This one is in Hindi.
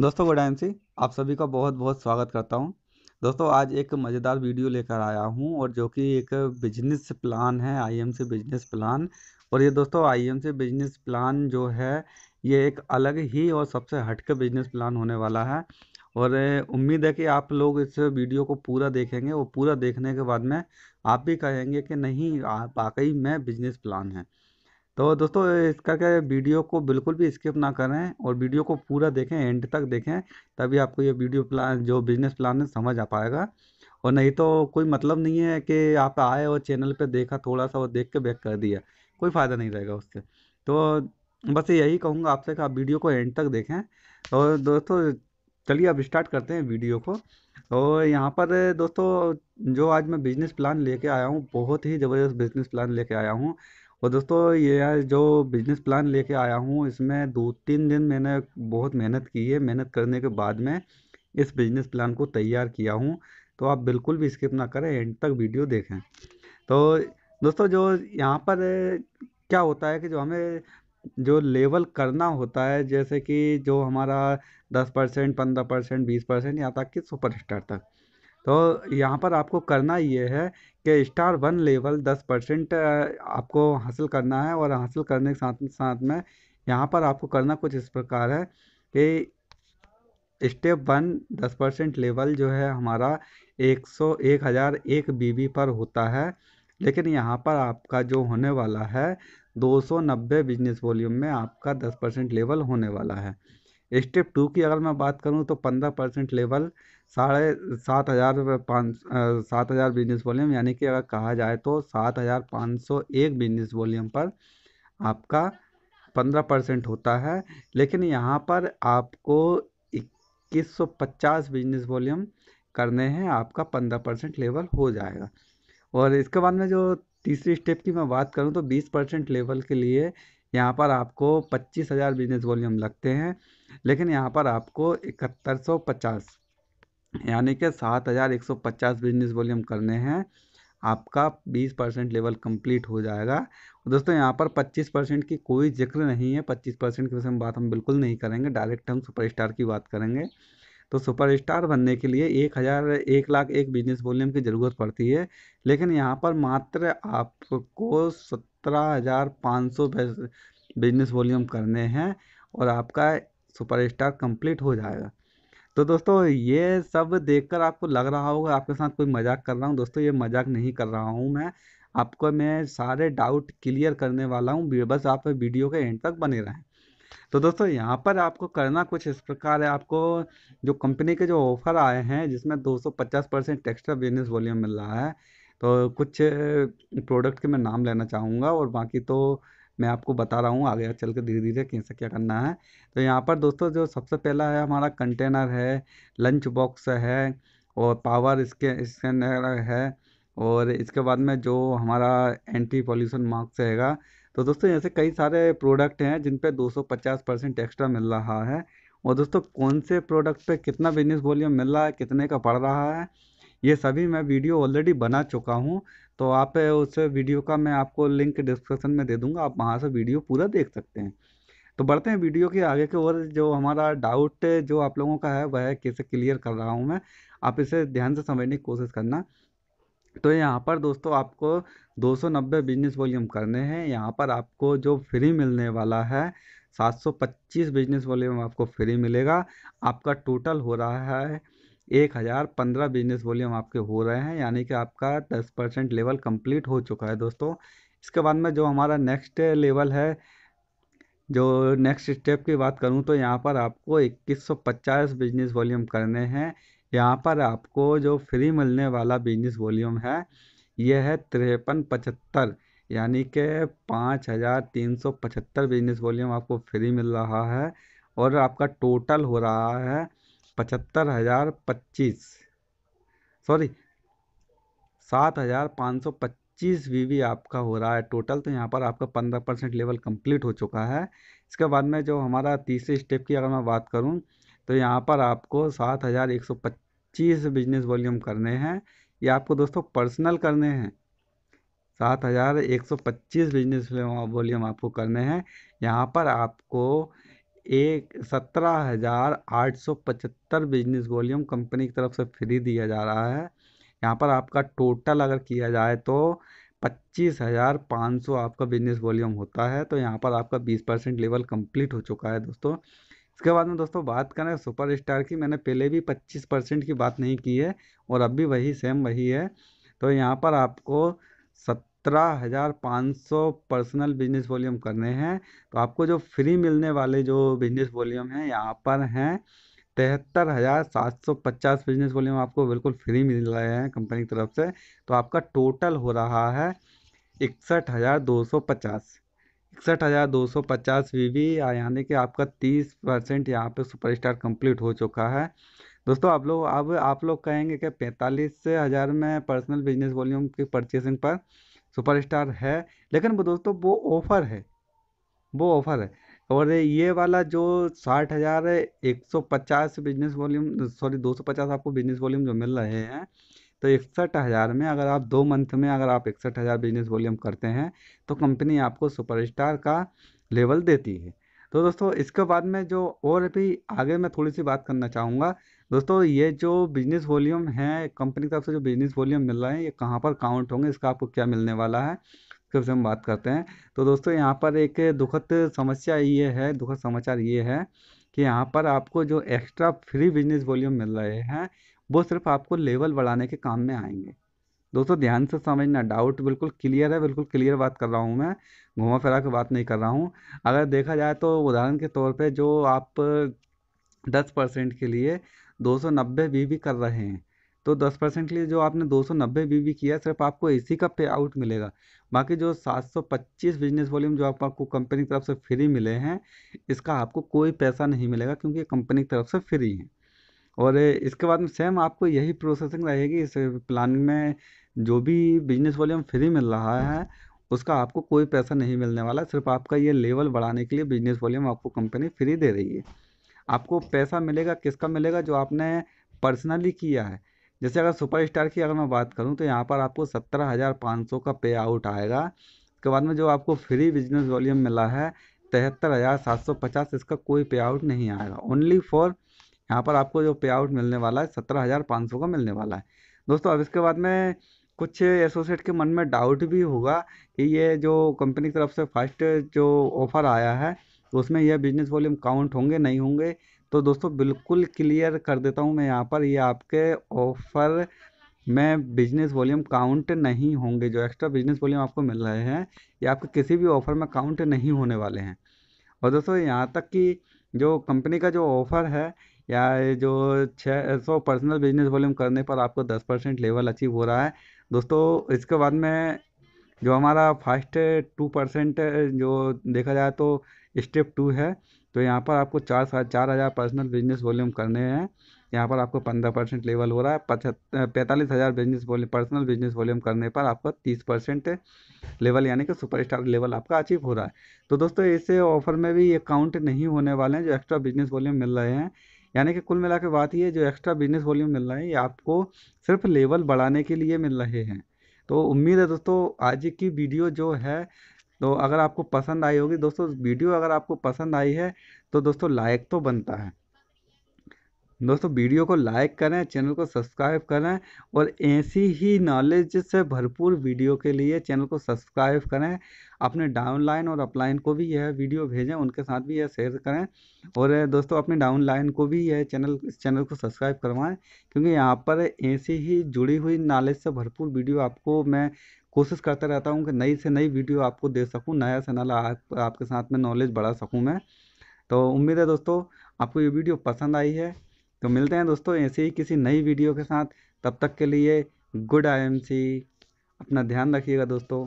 दोस्तों गुडायंसी आप सभी का बहुत बहुत स्वागत करता हूं दोस्तों आज एक मज़ेदार वीडियो लेकर आया हूं और जो कि एक बिजनेस प्लान है आईएमसी बिजनेस प्लान और ये दोस्तों आईएमसी बिजनेस प्लान जो है ये एक अलग ही और सबसे हटके बिजनेस प्लान होने वाला है और उम्मीद है कि आप लोग इस वीडियो को पूरा देखेंगे और पूरा देखने के बाद में आप भी कहेंगे कि नहीं वाकई में बिजनेस प्लान है तो दोस्तों इसका क्या वीडियो को बिल्कुल भी स्किप ना करें और वीडियो को पूरा देखें एंड तक देखें तभी आपको ये वीडियो प्लान जो बिजनेस प्लान है समझ आ पाएगा और नहीं तो कोई मतलब नहीं है कि आप आए और चैनल पे देखा थोड़ा सा वो देख के बैक कर दिया कोई फ़ायदा नहीं रहेगा उससे तो बस यही कहूँगा आपसे कि आप वीडियो को एंड तक देखें और दोस्तों चलिए अब स्टार्ट करते हैं वीडियो को और यहाँ पर दोस्तों जो आज मैं बिज़नेस प्लान लेके आया हूँ बहुत ही ज़बरदस्त बिज़नेस प्लान लेके आया हूँ और दोस्तों ये जो बिजनेस प्लान लेके आया हूँ इसमें दो तीन दिन मैंने बहुत मेहनत की है मेहनत करने के बाद में इस बिजनेस प्लान को तैयार किया हूँ तो आप बिल्कुल भी स्किप ना करें एंड तक वीडियो देखें तो दोस्तों जो यहाँ पर क्या होता है कि जो हमें जो लेवल करना होता है जैसे कि जो हमारा दस परसेंट पंद्रह परसेंट बीस परसेंट यहाँ तक कि सुपर स्टार तक तो यहाँ पर आपको करना ये है कि स्टार वन लेवल दस परसेंट आपको हासिल करना है और हासिल करने के साथ साथ में यहाँ पर आपको करना कुछ इस प्रकार है कि स्टेप वन दस परसेंट लेवल जो है हमारा एक सौ एक हज़ार एक बी पर होता है लेकिन यहाँ पर आपका जो होने वाला है दो सौ नब्बे बिजनेस वॉल्यूम में आपका दस परसेंट लेवल होने वाला है स्टेप टू की अगर मैं बात करूँ तो पंद्रह परसेंट लेवल साढ़े सात हज़ार पाँच सात हज़ार बिजनेस वॉल्यूम यानी कि अगर कहा जाए तो सात हज़ार पाँच सौ एक बिजनेस वॉल्यूम पर आपका पंद्रह परसेंट होता है लेकिन यहाँ पर आपको इक्कीस सौ पचास बिजनेस वॉल्यूम करने हैं आपका पंद्रह परसेंट लेवल हो जाएगा और इसके बाद में जो तीसरी स्टेप की मैं बात करूँ तो बीस परसेंट लेवल के लिए यहाँ पर आपको पच्चीस हज़ार बिजनेस वॉल्यूम लगते हैं लेकिन यहाँ पर आपको इकहत्तर सौ पचास यानी कि सात हज़ार एक सौ पचास बिजनेस वॉल्यूम करने हैं आपका बीस परसेंट लेवल कंप्लीट हो जाएगा दोस्तों यहाँ पर पच्चीस परसेंट की कोई जिक्र नहीं है पच्चीस परसेंट की हम बात हम बिल्कुल नहीं करेंगे डायरेक्ट हम सुपरस्टार की बात करेंगे तो सुपरस्टार बनने के लिए एक हज़ार एक लाख एक बिजनेस वॉल्यूम की ज़रूरत पड़ती है लेकिन यहाँ पर मात्र आपको सत्रह हज़ार पाँच सौ बिजनेस वॉल्यूम करने हैं और आपका सुपरस्टार कंप्लीट हो जाएगा तो दोस्तों ये सब देखकर आपको लग रहा होगा आपके साथ कोई मजाक कर रहा हूँ दोस्तों ये मजाक नहीं कर रहा हूँ मैं आपको मैं सारे डाउट क्लियर करने वाला हूँ बस आप वीडियो के एंड तक बने रहें तो दोस्तों यहाँ पर आपको करना कुछ इस प्रकार है आपको जो कंपनी के जो ऑफ़र आए हैं जिसमें 250 परसेंट एक्स्ट्रा बिजनेस वॉल्यूम मिल रहा है तो कुछ प्रोडक्ट के मैं नाम लेना चाहूँगा और बाकी तो मैं आपको बता रहा हूँ आगे चल के धीरे धीरे कैसे क्या करना है तो यहाँ पर दोस्तों जो सबसे पहला है हमारा कंटेनर है लंच बॉक्स है और पावर इसके स्कैनर है और इसके बाद में जो हमारा एंटी पॉल्यूशन मार्क्स रहेगा तो दोस्तों ऐसे कई सारे प्रोडक्ट हैं जिन पे 250 परसेंट एक्स्ट्रा मिल रहा है और दोस्तों कौन से प्रोडक्ट पे कितना बिजनेस वॉल्यूम मिल रहा है कितने का पड़ रहा है ये सभी मैं वीडियो ऑलरेडी बना चुका हूँ तो आप उस वीडियो का मैं आपको लिंक डिस्क्रिप्शन में दे दूंगा आप वहाँ से वीडियो पूरा देख सकते हैं तो बढ़ते हैं वीडियो के आगे की ओर जो हमारा डाउट जो आप लोगों का है वह कैसे क्लियर कर रहा हूँ मैं आप इसे ध्यान से समझने की कोशिश करना तो यहाँ पर दोस्तों आपको 290 बिजनेस वॉल्यूम करने हैं यहाँ पर आपको जो फ्री मिलने वाला है 725 बिजनेस वॉल्यूम आपको फ्री मिलेगा आपका टोटल हो रहा है एक हज़ार पंद्रह बिजनेस वॉल्यूम आपके हो रहे हैं यानी कि आपका दस परसेंट लेवल कंप्लीट हो चुका है दोस्तों इसके बाद में जो हमारा नेक्स्ट लेवल है जो नेक्स्ट स्टेप की बात करूं तो यहाँ पर आपको इक्कीस सौ पचास बिजनेस वॉल्यूम करने हैं यहाँ पर आपको जो फ्री मिलने वाला बिजनेस वॉल्यूम है यह है तिरपन पचहत्तर यानी कि पाँच हज़ार तीन सौ पचहत्तर बिजनेस वॉल्यूम आपको फ्री मिल रहा है और आपका टोटल हो रहा है पचहत्तर हज़ार पच्चीस सॉरी सात हज़ार पाँच सौ पच्चीस वी वी आपका हो रहा है टोटल तो यहाँ पर आपका पंद्रह परसेंट लेवल कंप्लीट हो चुका है इसके बाद में जो हमारा तीसरे स्टेप की अगर मैं बात करूँ तो यहाँ पर आपको सात हज़ार एक सौ पच्चीस बिजनेस वॉल्यूम करने हैं ये आपको दोस्तों पर्सनल करने हैं सात हज़ार एक सौ पच्चीस बिजनेस वॉल्यूम आपको करने हैं यहाँ पर आपको एक सत्रह हज़ार आठ सौ पचहत्तर बिजनेस वॉल्यूम कंपनी की तरफ से फ्री दिया जा रहा है यहाँ पर आपका टोटल अगर किया जाए तो पच्चीस हज़ार पाँच सौ आपका बिजनेस वॉल्यूम होता है तो यहाँ पर आपका बीस परसेंट लेवल कंप्लीट हो चुका है दोस्तों इसके बाद में दोस्तों बात करें सुपर स्टार की मैंने पहले भी पच्चीस परसेंट की बात नहीं की है और अब भी वही सेम वही है तो यहाँ पर आपको सत्तर सत्रह हज़ार पाँच सौ पर्सनल बिजनेस वॉल्यूम करने हैं तो आपको जो फ्री मिलने वाले जो बिजनेस वॉल्यूम हैं यहाँ पर हैं तिहत्तर हज़ार सात सौ पचास बिजनेस वॉल्यूम आपको बिल्कुल फ्री मिल रहे हैं कंपनी की तरफ से तो आपका टोटल हो रहा है इकसठ हज़ार दो सौ पचास इकसठ हज़ार दो सौ पचास वी वी यानी कि आपका तीस परसेंट यहाँ पर सुपर स्टार कम्प्लीट हो चुका है दोस्तों आप लोग अब आप लोग कहेंगे कि पैंतालीस हज़ार में पर्सनल बिजनेस वॉल्यूम की परचेसिंग पर सुपरस्टार है लेकिन वो दोस्तों वो ऑफ़र है वो ऑफ़र है और ये वाला जो साठ हज़ार एक सौ पचास बिजनेस वॉल्यूम सॉरी दो सौ पचास आपको बिजनेस वॉल्यूम जो मिल रहे हैं तो इकसठ हज़ार में अगर आप दो मंथ में अगर आप इकसठ हज़ार बिजनेस वॉल्यूम करते हैं तो कंपनी आपको सुपरस्टार का लेवल देती है तो दोस्तों इसके बाद में जो और भी आगे मैं थोड़ी सी बात करना चाहूँगा दोस्तों ये जो बिजनेस वॉल्यूम है कंपनी की तरफ से जो बिजनेस वॉल्यूम मिल रहा है ये कहाँ पर काउंट होंगे इसका आपको क्या मिलने वाला है उसके हम बात करते हैं तो दोस्तों यहाँ पर एक दुखद समस्या ये है दुखद समाचार ये है कि यहाँ पर आपको जो एक्स्ट्रा फ्री बिजनेस वॉल्यूम मिल रहे हैं वो सिर्फ आपको लेवल बढ़ाने के काम में आएंगे दोस्तों ध्यान से समझना डाउट बिल्कुल क्लियर है बिल्कुल क्लियर बात कर रहा हूँ मैं घुमा फिरा के बात नहीं कर रहा हूँ अगर देखा जाए तो उदाहरण के तौर पे जो आप दस परसेंट के लिए दो सौ नब्बे बी बी कर रहे हैं तो दस परसेंट के लिए जो आपने दो सौ नब्बे बी बी किया सिर्फ आपको इसी का पे आउट मिलेगा बाकी जो सात सौ पच्चीस बिजनेस वॉल्यूम जो आपको आपको कंपनी की तरफ से फ्री मिले हैं इसका आपको कोई पैसा नहीं मिलेगा क्योंकि कंपनी की तरफ से फ्री है और इसके बाद में सेम आपको यही प्रोसेसिंग रहेगी इस प्लान में जो भी बिजनेस वॉल्यूम फ्री मिल रहा है उसका आपको कोई पैसा नहीं मिलने वाला सिर्फ आपका ये लेवल बढ़ाने के लिए बिजनेस वॉल्यूम आपको कंपनी फ्री दे रही है आपको पैसा मिलेगा किसका मिलेगा जो आपने पर्सनली किया है जैसे अगर सुपरस्टार की अगर मैं बात करूँ तो यहाँ पर आपको सत्रह हज़ार पाँच सौ का पे आउट आएगा उसके बाद में जो आपको फ्री बिजनेस वॉल्यूम मिला है तिहत्तर हज़ार सात सौ पचास इसका कोई पे आउट नहीं आएगा ओनली फॉर यहाँ पर आपको जो पे आउट मिलने वाला है सत्रह हज़ार पाँच सौ का मिलने वाला है दोस्तों अब इसके बाद में कुछ एसोसिएट के मन में डाउट भी होगा कि ये जो कंपनी की तरफ से फर्स्ट जो ऑफ़र आया है तो उसमें यह बिजनेस वॉल्यूम काउंट होंगे नहीं होंगे तो दोस्तों बिल्कुल क्लियर कर देता हूँ मैं यहाँ पर ये आपके ऑफ़र में बिजनेस वॉल्यूम काउंट नहीं होंगे जो एक्स्ट्रा बिजनेस वॉल्यूम आपको मिल रहे हैं ये आपके किसी भी ऑफ़र में काउंट नहीं होने वाले हैं और दोस्तों यहाँ तक कि जो कंपनी का जो ऑफ़र है या जो छः सौ पर्सनल बिजनेस वॉल्यूम करने पर आपको दस परसेंट लेवल अचीव हो रहा है दोस्तों इसके बाद में जो हमारा फास्ट टू परसेंट जो देखा जाए तो स्टेप टू है तो यहाँ पर आपको चार सात चार हज़ार पर्सनल बिजनेस वॉल्यूम करने हैं यहाँ पर आपको पंद्रह परसेंट लेवल हो रहा है पचहत्तर पैंतालीस हज़ार business volume personal business volume करने पर आपका तीस परसेंट लेवल यानी कि सुपर स्टार लेवल आपका अचीव हो रहा है तो दोस्तों ऐसे ऑफर में भी ये काउंट नहीं होने वाले हैं जो एक्स्ट्रा बिजनेस वॉल्यूम मिल रहे हैं यानी कि कुल मिला के बात ये जो एक्स्ट्रा बिजनेस वॉल्यूम मिल रहा है ये आपको सिर्फ लेवल बढ़ाने के लिए मिल रहे हैं तो उम्मीद है दोस्तों आज की वीडियो जो है तो अगर आपको पसंद आई होगी दोस्तों वीडियो अगर आपको पसंद आई है तो दोस्तों लाइक तो बनता है दोस्तों वीडियो को लाइक करें चैनल को सब्सक्राइब करें और ऐसी ही नॉलेज से भरपूर वीडियो के लिए चैनल को सब्सक्राइब करें अपने डाउनलाइन और अपलाइन को भी यह वीडियो भेजें उनके साथ भी यह शेयर करें और दोस्तों अपने डाउनलाइन को भी यह चैनल इस चैनल को सब्सक्राइब करवाएं क्योंकि यहाँ पर ऐसी ही जुड़ी हुई नॉलेज से भरपूर वीडियो आपको मैं कोशिश करता रहता हूँ कि नई से नई वीडियो आपको दे सकूँ नया से नया आप, आपके साथ में नॉलेज बढ़ा सकूँ मैं तो उम्मीद है दोस्तों आपको ये वीडियो पसंद आई है तो मिलते हैं दोस्तों ऐसे ही किसी नई वीडियो के साथ तब तक के लिए गुड आई अपना ध्यान रखिएगा दोस्तों